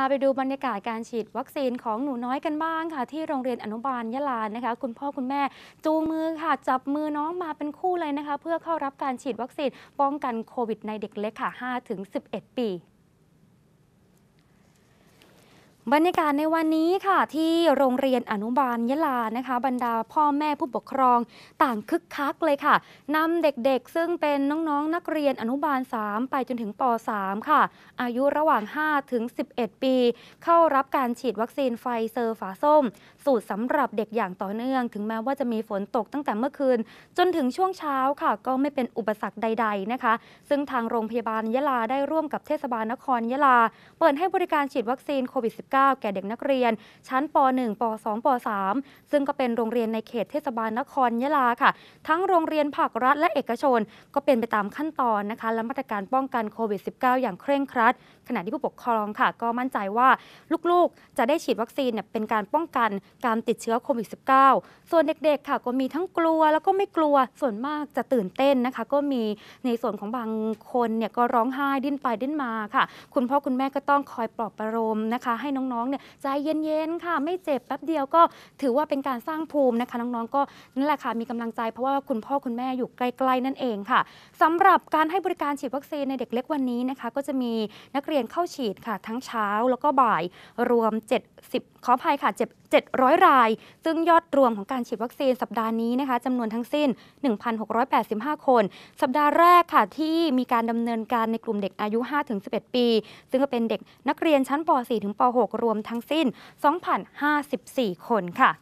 าไปดูบรรยากาศการฉีดวัคซีนของหนูน้อยกันบ้างค่ะ ที่โรงเรียนอนุบาลยะลานะคะ คุณพ่อคุณแม่ จูงมือค่ะจับมือน้องมาเป็นคู่เลยนะคะ เพื่อเข้ารับการฉีดวัคซีน ป้องกันโควิดในเด็กเล็กค่ะ5-11 ปีบรรยากาศในวันนี้ค่ะ ที่โรงเรียนอนุบาลยะลานะคะ บรรดาพ่อแม่ผู้ปกครอง ต่างคึกคักเลยค่ะนำเด็กๆซึ่งเป็นน้องๆนนักเรียนอนุบาล 3 ไปจนถึงป .3 ค่ะ อายุระหว่าง 5 ถึง 11 ปี เข้ารับการฉีดวัคซีนไฟเซอร์ฝาส้ม สูตรสำหรับเด็กอย่างต่อเนื่อง ถึงแม้ว่าจะมีฝนตกตั้งแต่เมื่อคืน จนถึงช่วงเช้าค่ะก็ไม่เป็นอุปสรรคใดๆนะคะซึ่งทางโรงพยาบาลยะลาได้ร่วมกับเทศบาลนครยะลาเปิดให้บริการฉีดวัคซีนโควิด -19 19แก่เด็กนักเรียนชั้นป .1 ป .2 ป .3 ซึ่งก็เป็นโรงเรียนในเขตเทศบาลนครยะลาค่ะ ทั้งโรงเรียนภาครัฐและเอกชนก็เป็นไปตามขั้นตอนนะคะและมาตรการป้องกันโควิด -19 อย่างเคร่งครัด ขณะที่ผู้ปกครองค่ะ ก็มั่นใจว่าลูก ๆจะได้ฉีดวัคซีนเนี่ยเป็นการป้องกันการติดเชื้อโควิด -19 ส่วนเด็กๆ ค่ะ ก็มีทั้งกลัวแล้วก็ไม่กลัวส่วนมากจะตื่นเต้นนะคะก็มีในส่วนของบางคนเนี่ยก็ร้องไห้ดิ้นไปดิ้นมาค่ะ คุณพ่อคุณแม่ก็ต้องคอยปลอบประโลมนะคะ ให้น้องน้องๆเนี่ยใจเย็นๆ ค่ะไม่เจ็บแป๊บเดียวก็ถือว่าเป็นการสร้างภูมินะคะน้องๆ ก็นั่นแหละค่ะมีกำลังใจเพราะว่าคุณพ่อคุณแม่อยู่ใกล้ๆ นั่นเองค่ะ สำหรับการให้บริการฉีดวัคซีนในเด็กเล็กวันนี้นะคะก็จะมีนักเรียนเข้าฉีดค่ะ ทั้งเช้าแล้วก็บ่ายรวม7 10ขออภัยค่ะ700 ราย ซึ่งยอดรวมของการฉีดวัคซีน สัปดาห์นี้นะคะจำนวนทั้งสิ้น 1,685 คน สัปดาห์แรกค่ะที่มีการดำเนินการในกลุ่มเด็กอายุ 5-11 ปี ซึ่งก็เป็นเด็กนักเรียนชั้นป .4 ถึงป .6 รวมทั้งสิ้น2,054คนค่ะ